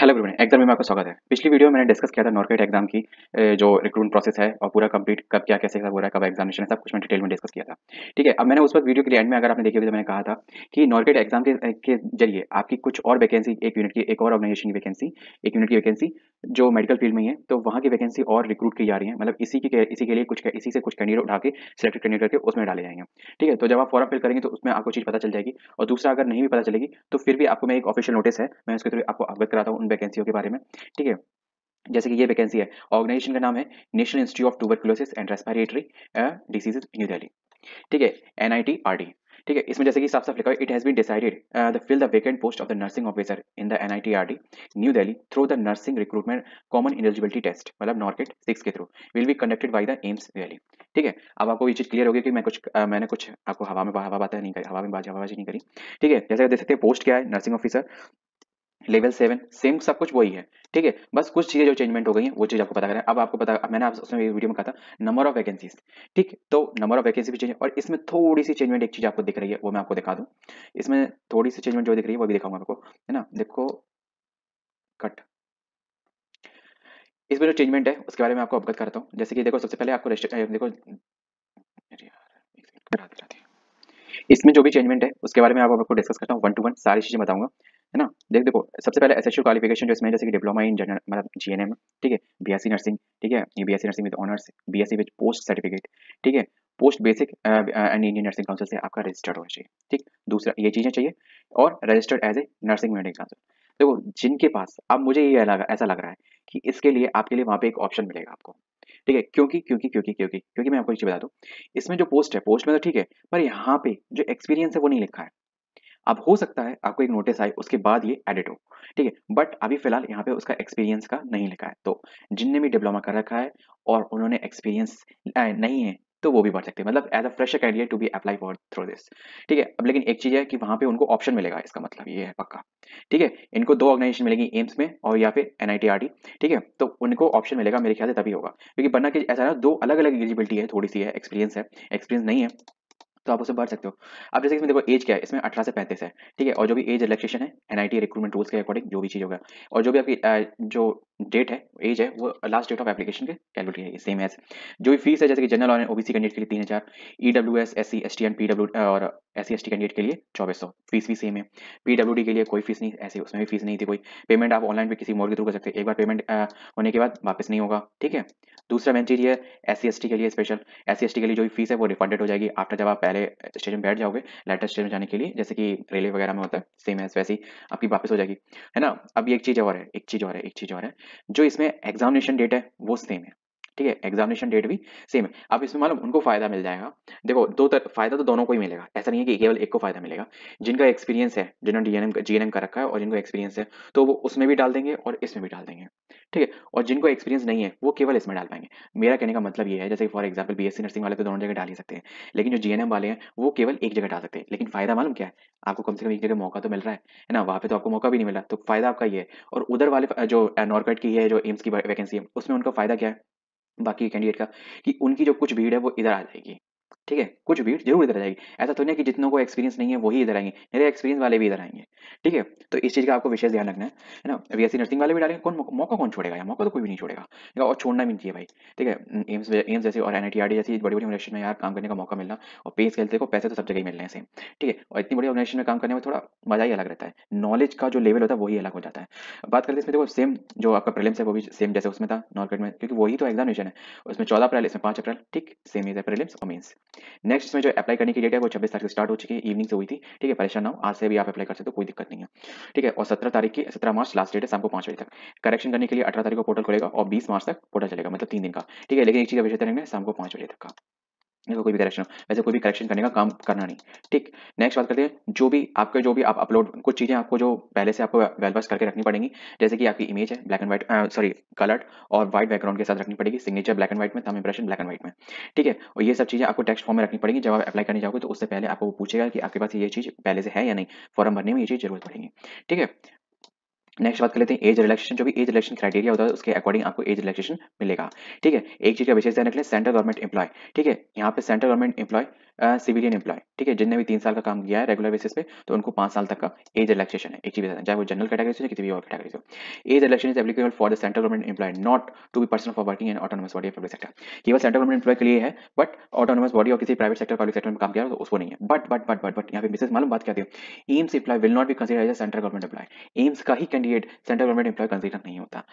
hello everyone exam में आपका स्वागत है पिछली वीडियो में मैंने डिस्कस किया था नॉर्केट एग्जाम की जो रिक्रूटमेंट प्रोसेस है और पूरा कंप्लीट कब क्या कैसे हो रहा है कब एग्जामिनेशन है सब कुछ मैं डिटेल में डिस्कस किया था ठीक है अब मैंने उस वक्त वीडियो के एंड में अगर आपने देखी तो मैंने कहा था कि नॉर्केट एग्जाम के, के जरिए आपकी कुछ और वैकेंसी एक यूनिट की एक और ऑर्गेनाइजेशन की वैकेंसी एक यूनिट की वैकेंसी जो मेडिकल फील्ड में है तो वहाँ की वैकेंसी और रिक्रूट की जा रही है मतलब इसी के इसी के लिए कुछ इसी से कुछ कैंडिडेट उठा के सिलेक्टेड कैंडिडेट करके उसमें डाले जाएंगे ठीक है तो जब आप फॉर्म फिल करेंगे तो उसमें आपको चीज़ पता चल जाएगी और दूसरा अगर नहीं भी पता चलेगी तो फिर भी आपको मैं एक ऑफिशियल नोटिस है मैं उसके थ्रू आपको अवगत कराता हूँ उन वैकेंसियों के बारे में ठीक है जैसे कि ये वैकेंसी है ऑर्गेनाइजेशन का नाम है national institute of tuber and respiratory diseases new Delhi ठीक है N I T R D ठीक है इसमें जैसे कि साफ साफ लिखा है it has been decided the fill the vacant post of the nursing officer in the N I T R D new Delhi through the nursing recruitment common eligibility test मतलब नॉर्केट सिक्स के through will be conducted by the AIIMS Delhi ठीक है अब आपको ये चीज़ clear होगी कि मैं कुछ आ, uh, मैंने कुछ आपको हवा में हवा बातें नहीं करी हवा में बाजी हवाबाजी नहीं करी ठीक है जैसे देख सकते हैं पोस्ट क्या है nursing officer level seven same सब कुछ वही है ठीक है बस कुछ चीज़ें जो चेंजमेंट हो गई है वो चीज़ आपको पता करें अब आपको पता मैंने आपसे उसमें वीडियो में कहा था नंबर ऑफ वैकेंसीज ठीक तो नंबर ऑफ वैकेंसी भी चेंज और इसमें थोड़ी सी चेंजमेंट एक चीज़ आपको दिख रही है वो मैं आपको दिखा दूँ इसमें थोड़ी सी चेंजमेंट जो दिख रही है वो भी दिखाऊंगा आपको है ना देखो कट इसमें जो चेंजमेंट है उसके बारे में आपको अवगत करता हूँ जैसे कि देखो सबसे पहले आपको देखो इसमें जो भी चेंजमेंट है उसके बारे में आपको डिस्कस करता हूँ वन टू वन सारी चीज़ें बताऊंगा है ना देख देखो सबसे पहले एस एच क्वालिफिकेशन जो इसमें जैसे कि डिप्लोमा इन जनरल मतलब जी एन एम ठीक है बी एस सी नर्सिंग ठीक है ये B S C nursing with honours B S C with post certificate ठीक है post basic and Indian nursing council से आपका रजिस्टर्ड होना चाहिए ठीक दूसरा ये चीज़ें चाहिए और registered as a nursing medical council देखो जिनके पास अब मुझे ये लगा ऐसा लग रहा है कि इसके लिए आपके लिए वहाँ पे एक ऑप्शन मिलेगा आपको ठीक है क्योंकि क्योंकि क्योंकि क्योंकि क्योंकि मैं आपको एक चीज़ बता दूँ इसमें जो पोस्ट है पोस्ट में तो ठीक है पर यहाँ पे जो एक्सपीरियंस है वो नहीं लिखा है अब हो सकता है आपको एक नोटिस आए उसके बाद ये एडिट हो ठीक है बट अभी फिलहाल यहाँ पे उसका एक्सपीरियंस का नहीं लिखा है तो जिनने भी डिप्लोमा कर रखा है और उन्होंने एक्सपीरियंस नहीं है तो वो भी बढ़ सकते हैं मतलब as a fresh candidate to be apply for through this ठीक है अब लेकिन एक चीज़ है कि वहां पे उनको ऑप्शन मिलेगा इसका मतलब ये है पक्का ठीक है इनको दो ऑर्गेनाइजेशन मिलेगी एम्स में और या फिर एन e ठीक है तो उनको ऑप्शन मिलेगा मेरे ख्याल से तभी होगा क्योंकि बनना कि ऐसा ना दो अलग अलग एलिजिबिलिटी है थोड़ी सी है एक्सपीरियंस है एक्सपीरियंस नहीं है तो आप उसे भर सकते हो अब जैसे इसमें देखो एज क्या है इसमें अठारह से पैंतीस है ठीक है और जो भी एज रिलेक्शन है एनआईटी रिक्रूटमेंट रूल्स के अकॉर्डिंग जो भी चीज़ होगा और जो भी आपकी जो डेट है एज है वो लास्ट डेट ऑफ एप्लीकेशन के कैलकुलेट है सेम एज जो भी फीस है जैसे कि जनरल और ओबीसी कैंडिडेट के लिए तीन हज़ार E W S S C S T and P W और S C S T candidate के लिए चौबीस सौ फीस भी सेम है पी डब्ल्यू डी के लिए कोई फीस नहीं ऐसी उसमें भी फीस नहीं थी कोई पेमेंट आप ऑनलाइन भी किसी मोड के थ्रू कर सकते एक बार पेमेंट होने के बाद वापस नहीं होगा ठीक है दूसरा मेन चीज़ ये एस सी एस टी के लिए special S C S T के लिए जो भी फीस है वो रिफंडेड हो जाएगी आफ्टर जब आप पहले स्टेशन बैठ जाओगे लेटर स्टेशन जाने के लिए जैसे कि रेलवे वगैरह में होता है सेम है वैसे ही आपकी वापस हो जाएगी है ना अभी एक चीज़ और है एक चीज़ और है एक चीज़ और है जो इसमें एग्जामिनेशन डेट है वो सेम है ठीक है एग्जामिनेशन डेट भी सेम है अब इसमें मालूम उनको फायदा मिल जाएगा देखो दो तरह फायदा तो दोनों को ही मिलेगा ऐसा नहीं है कि केवल एक को फायदा मिलेगा जिनका एक्सपीरियंस है जिन्होंने डीएनएम जीएनएम का रखा है और जिनको एक्सपीरियंस है तो वो उसमें भी डाल देंगे और इसमें भी डाल देंगे ठीक है और जिनको एक्सपीरियंस नहीं है वो केवल इसमें डाल पाएंगे मेरा कहने का मतलब ये है जैसे फॉर एग्जाम्पल बी नर्सिंग वाले तो दोनों जगह डाल ही सकते हैं लेकिन जो जीएनएम वाले हैं वो केवल एक जगह डाल सकते हैं लेकिन फायदा मालूम क्या है आपको कम से कम एक जगह मौका तो मिल रहा है है ना वहाँ पे तो आपको मौका भी नहीं मिला तो फायदा आपका ये है और उधर वाले जो नॉर्कट की है जो एम्स की वैकेंसी है उसमें उनका फायदा क्या है बाकी कैंडिडेट का कि उनकी जो कुछ भीड़ है वो इधर आ जाएगी ठीक है कुछ भीड़ जरूर इधर जाएगी ऐसा तो नहीं कि जितनों को एक्सपीरियंस नहीं है वही इधर आएंगे मेरे एक्सपीरियंस वाले भी इधर आएंगे ठीक है तो इस चीज़ का आपको विशेष ध्यान रखना है ना एस नर्सिंग वाले भी डालेंगे कौन मौका कौन छोड़ेगा मौका तो कोई भी नहीं छोड़ेगा और छोड़ना भी चाहिए भाई ठीक है एम्स एम्स जैसे और एन जैसी बड़ी बड़ी ऑर्गेनाइजेशन में यार काम करने का मौका मिलना और पे स्केलते को पैसे तो सब जगह ही मिलने सेम ठीक है और इतनी बड़ी ऑर्गेनाइजेशन में काम करने में थोड़ा मजा ही अलग रहता है नॉलेज का जो लेवल होता है वही अलग हो जाता है बात करते हैं इसमें देखो सेम जो आपका प्रिलिम्स है वो भी सेम जैसे उसमें था नॉर्केट में क्योंकि वही तो एग्जामिनेशन है उसमें चौदह अप्रैल इसमें पाँच अप्रैल ठीक सेम इज है प्रिलिम्स और मेन्स नेक्स्ट में जो अप्लाई करने की डेट है वो छब्बीस तारीख से स्टार्ट हो चुकी है इवनिंग से हुई थी ठीक है परेशान ना हो आज से भी आप अप्लाई कर सकते हो कोई दिक्कत नहीं है ठीक है और सत्रह तारीख की सत्रह मार्च लास्ट डेट है शाम को पाँच बजे तक करेक्शन करने के लिए अठारह तारीख को पोर्टल खुलेगा और बीस मार्च तक पोर्टल चलेगा मतलब तीन दिन का ठीक है लेकिन एक चीज़ विषय रहेंगे शाम को पाँच बजे तक का कोई भी करेक्शन हो वैसे कोई भी करेक्शन करने का काम करना नहीं ठीक नेक्स्ट बात करते हैं जो भी आपके जो भी आप अपलोड कुछ चीज़ें आपको जो पहले से आपको वेलवर्स करके रखनी पड़ेंगी जैसे कि आपकी इमेज है black and white sorry coloured और व्हाइट बैकग्राउंड के साथ रखनी पड़ेगी सिग्नेचर ब्लैक एंड व्हाइट में थम इंप्रेशन ब्लैक एंड व्हाइट में ठीक है और ये सब चीज़ें आपको टेक्स्ट फॉर्म में रखनी पड़ेगी जब आप अप्लाई करने जाओगे तो उससे पहले आपको पूछेगा कि आपके पास ये चीज़ पहले से है या नहीं फॉर्म भरने में ये चीज़ जरूरत पड़ेगी ठीक है नेक्स्ट बात कर लेते हैं एज रिलेक्शन जो भी एज रिलेक्शन क्राइटेरिया होता है उसके अकॉर्डिंग आपको एज रिलेक्शन मिलेगा ठीक है एक चीज का विशेष ध्यान रख लें सेंट्रल गवर्नमेंट एम्प्लॉय ठीक है यहाँ पे central government employ civilian employ ठीक है जिनने भी तीन साल का काम किया है रेगुलर बेसिस पे तो उनको पांच साल तक का एज रिलेक्सेशन है एक चीज चाहे वो जनरल कैटेगरी से किसी भी और कैटेगरी से age relaxation is applicable for the central government employ not to be person for working and autonomous body public sector केवल सेंट्रल गवर्नमेंट एम्प्लॉय के लिए है बट ऑटोनमस बॉडी और किसी प्राइवेट सेक्टर पब्लिक सेक्टर में काम किया तो उसको नहीं है but but but but but यहाँ पे बेसिस मालूम बात क्या AIIMS employ will not be consider as central government employ AIIMS का ही candidate central government employ consider नहीं होता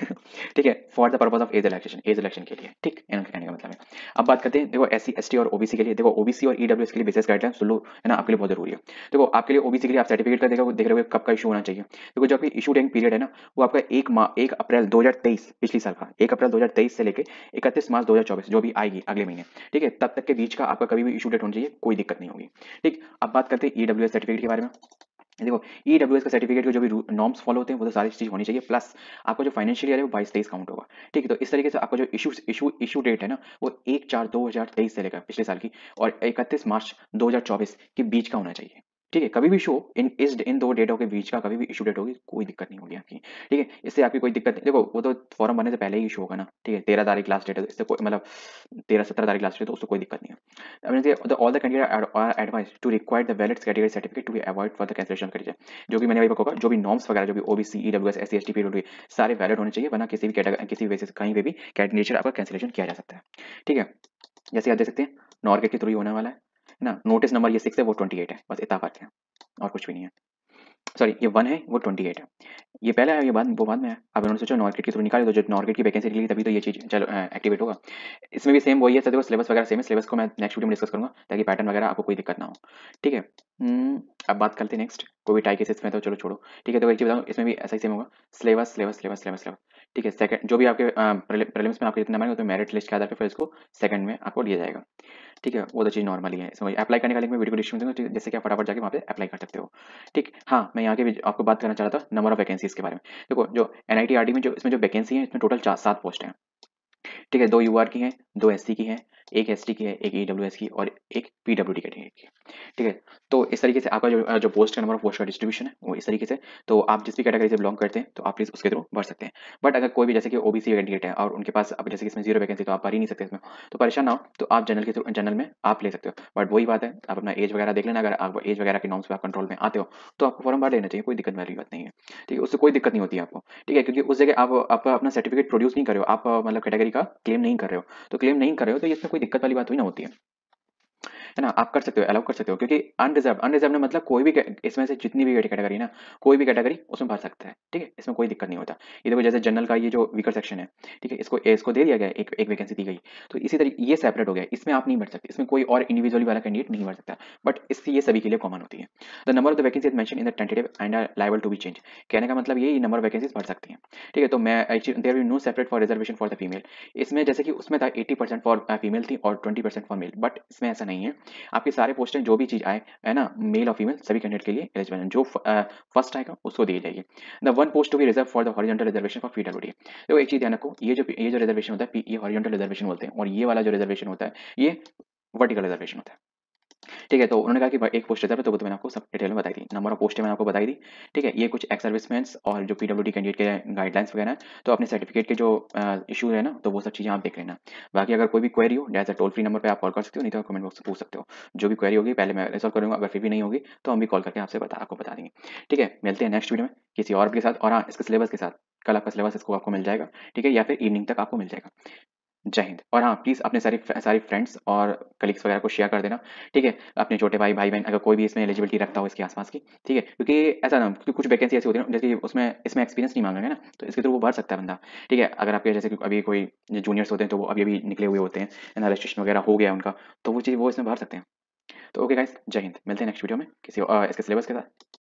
ठीक है for the purpose of age relaxation age relaxation के लिए ठीक कहने का मतलब है अब बात करते हैं देखो एस सी टी और ओबीसी के लिए देखो ओबीसी और ईडब्ल्यूएस के लिए बेसिस एस गाइडलाइन सुन लो है ना आपके लिए बहुत जरूरी है देखो आपके लिए ओबीसी के लिए आप सर्टिफिकेट का देखा देख रहे हो कब का इशू होना चाहिए देखो जो आपकी इशू डेंग पीरियड है ना वो आपका एक माह एक अप्रैल दो पिछली साल का एक अप्रैल दो से लेकर इकतीस मार्च दो जो भी आएगी अगले महीने ठीक है तब तक के बीच का आपका कभी भी इशू डेट होना चाहिए कोई दिक्कत नहीं होगी ठीक अब बात करते हैं ईडब्ल्यू सर्टिफिकेट के बारे में देखो ई डब्ल्यू एस का सर्टिफिकेट के जो भी नॉर्म्स फॉलो होते हैं वो तो सारी चीज़ होनी चाहिए प्लस आपका जो फाइनेंशियल ईयर है वो बाईस तेईस काउंट होगा ठीक है तो इस तरीके से आपका जो इशू इशू इशू डेट है ना वो एक चार दो हज़ार तेईस से लेकर पिछले साल की और इकतीस मार्च दो हज़ार चौबीस के बीच का होना चाहिए ठीक है कभी भी शो इन इस इन दो डेटों के बीच का कभी भी इशू डेट होगी कोई दिक्कत नहीं होगी आपकी ठीक है इससे आपकी कोई दिक्कत नहीं देखो वो तो फॉर्म बनने से पहले ही इशू होगा ना ठीक है तेरह तारीख लास्ट डेट है इससे कोई मतलब तेरह सत्रह तारीख लास्ट डेट तो उससे कोई दिक्कत नहीं है all the candidate are advise to require the valid category certificate to avoid for the cancellation कर जो कि मैंने अभी होगा जो भी नॉर्म्स वगैरह जो भी OBC E W S S C S T P सारे वैलिड होने चाहिए वरना किसी भी किसी भी बेसिस कहीं पर भी कैंडिडेट आपका कैंसिलेशन किया जा सकता है ठीक है जैसे आप देख सकते हैं नॉर्के के थ्रू ही होने वाला है ना नोटिस नंबर ये सिक्स है वो ट्वेंटी एट है बस इतना फर्क है और कुछ भी नहीं है सॉरी ये वन है वो ट्वेंटी एट है ये पहले आया ये बाद वो बाद में आया अब उन्होंने सोचा नॉर्केट की थ्रू निकाले तो जो नॉर्केट की वैकेंसी निकली तभी तो ये चीज चलो एक्टिवेट होगा इसमें भी सेम वही है देखो सिलेबस वगैरह सेम है सिलेबस को मैं नेक्स्ट वीडियो में डिस्कस करूंगा ताकि पैटर्न वगैरह आपको कोई दिक्कत ना हो ठीक है हम्म, अब बात करते नेक्स्ट कोई टाइकेस में तो चलो छोड़ो ठीक है तो एक चीज बताऊँ इसमें भी ऐसा ही सेम होगा syllabus syllabus syllabus syllabus syllabus ठीक है सेकंड जो भी आपके प्रीलिम्स में आपके जितने नंबर तो मेरिट लिस्ट के आधार पर फिर इसको सेकंड में आपको लिया जाएगा ठीक है वो तो चीज़ नॉर्मली है समझिए अप्लाई करने का लिंक में वीडियो डिस्क्रिप्शन में तो जैसे कि आप फटाफट जाकर वहाँ पे अप्लाई कर सकते हो ठीक हाँ मैं यहाँ के आपको बात करना चाहता था नंबर ऑफ वैकेंसीज के बारे में देखो जो एन e में जो इसमें जो वैकेंसी है इसमें टोटल सात पोस्ट हैं ठीक है दो यू की हैं दो एस की हैं एक एस की है एक ई की और एक पी कैटेगरी की ठीक है तो इस तरीके से आपका जो जो पोस्ट का नंबर ऑफ पोस्ट का डिस्ट्रीब्यूशन है वो इस तरीके से तो आप जिस भी कैटेगरी से बिलोंग करते हैं तो आप प्लीज उसके थ्रू भर सकते हैं बट अगर कोई भी जैसे कि ओबीसी कैंडिडेट है और उनके पास अब जैसे कि इसमें जीरो वैकेंसी तो आप भर ही नहीं सकते इसमें तो परेशान ना हो तो आप जनरल के थ्रू जनरल में आप ले सकते हो बट वही बात है आप अपना एज वगैरह देख लेना अगर आप एज वगैरह के नॉर्म्स पर आप कंट्रोल में आते हो तो आपको फॉर्म भर लेना चाहिए कोई दिक्कत वाली बात नहीं है ठीक है उससे कोई दिक्कत नहीं होती आपको ठीक है क्योंकि उस जगह आप अपना सर्टिफिकेट प्रोड्यूस नहीं कर रहे हो आप मतलब कैटेगरी का क्लेम नहीं कर रहे हो तो क्लेम नहीं कर रहे हो तो इसमें कोई दिक्कत वाली बात हुई ना होती है है ना आप कर सकते हो अलाउ कर सकते हो क्योंकि अनरिजर्व अनरिजर्व ने मतलब कोई भी इसमें से जितनी भी कैटेगरी ना कोई भी कैटेगरी उसमें भर सकता है ठीक है इसमें कोई दिक्कत नहीं होता ये देखो जैसे जनरल का ये जो वीकर सेक्शन है ठीक है इसको इसको दे दिया गया एक एक वैकेंसी दी गई तो इसी तरीके ये सेपरेट हो गया इसमें आप नहीं भर सकते इसमें कोई और इंडिविजुअली वाला कैंडिडेट नहीं भर सकता बट इससे ये सभी के लिए कॉमन होती है the number of the vacancy mention in the tentative and are to be change कहने का मतलब ये नंबर वैकेंसीज भर सकती हैं ठीक है तो मैं there we no separate for reservation for the female इसमें जैसे कि उसमें था एटी परसेंट फॉर फीमेल थी और twenty percent for male but इसमें ऐसा नहीं है आपके सारे पोस्टर जो भी चीज़ आए है ना मेल और फीमेल सभी कैंडिडेट के लिए एलिजिबल जो फर्स्ट आएगा उसको दी जाएगी the one post to be reserve for the horizontal reservation for फीडल उड़ी देखो एक चीज़ ध्यान रखो ये जो ये जो रिजर्वेशन होता है ये हॉरिजेंटल रिजर्वेशन बोलते हैं और ये वाला जो रिजर्वेशन होता है ये वर्टिकल रिजर्वेशन होता है ठीक है तो उन्होंने कहा कि एक पोस्ट रिजर्व है तो वो तो मैंने आपको सब डिटेल में बताई थी नंबर ऑफ पोस्टर मैंने आपको बताई थी ठीक है ये कुछ एक्स सर्विसमेंट्स और जो पी कैंडिडेट के गाइडलाइंस वगैरह हैं तो अपने सर्टिफिकेट के जो इशू है ना तो वो सब चीज़ें आप देख लेना बाकी अगर कोई भी क्वेरी हो जैसे टोल फ्री नंबर पर आप कॉल कर सकते हो नहीं तो कमेंट बॉक्स में पूछ सकते हो जो भी क्वेरी होगी पहले मैं रिसॉल्व करूँगा अगर फिर भी नहीं होगी तो हम भी कॉल करके आपसे बता आपको बता देंगे ठीक है मिलते हैं नेक्स्ट वीडियो में किसी और के साथ और हाँ इसके सिलेबस के साथ कल आपका सिलेबस इसको आपको मिल जाएगा ठीक है या फिर इवनिंग तक आपको मिल जाएगा जय हिंद और हाँ प्लीज़ अपने सारी सारी फ्रेंड्स और कलीग्स वगैरह को शेयर कर देना ठीक है अपने छोटे भाई भाई बहन अगर कोई भी इसमें एलिजिबिलिटी रखता हो इसके आसपास की ठीक है क्योंकि ऐसा ना क्योंकि कुछ वैकेंसी ऐसी होती है ना जैसे उसमें इसमें एक्सपीरियंस नहीं मांगा है ना तो इसके थ्रू तो वो भर सकता है बंदा ठीक है अगर आपके जैसे अभी कोई जूनियर्स होते हैं तो वो अभी अभी निकले हुए होते हैं ना रजिस्ट्रेशन वगैरह हो गया उनका तो वो चीज़ वो इसमें भर सकते हैं तो ओके गाइस जय हिंद मिलते हैं नेक्स्ट वीडियो में किसी इसके सिलेबस के साथ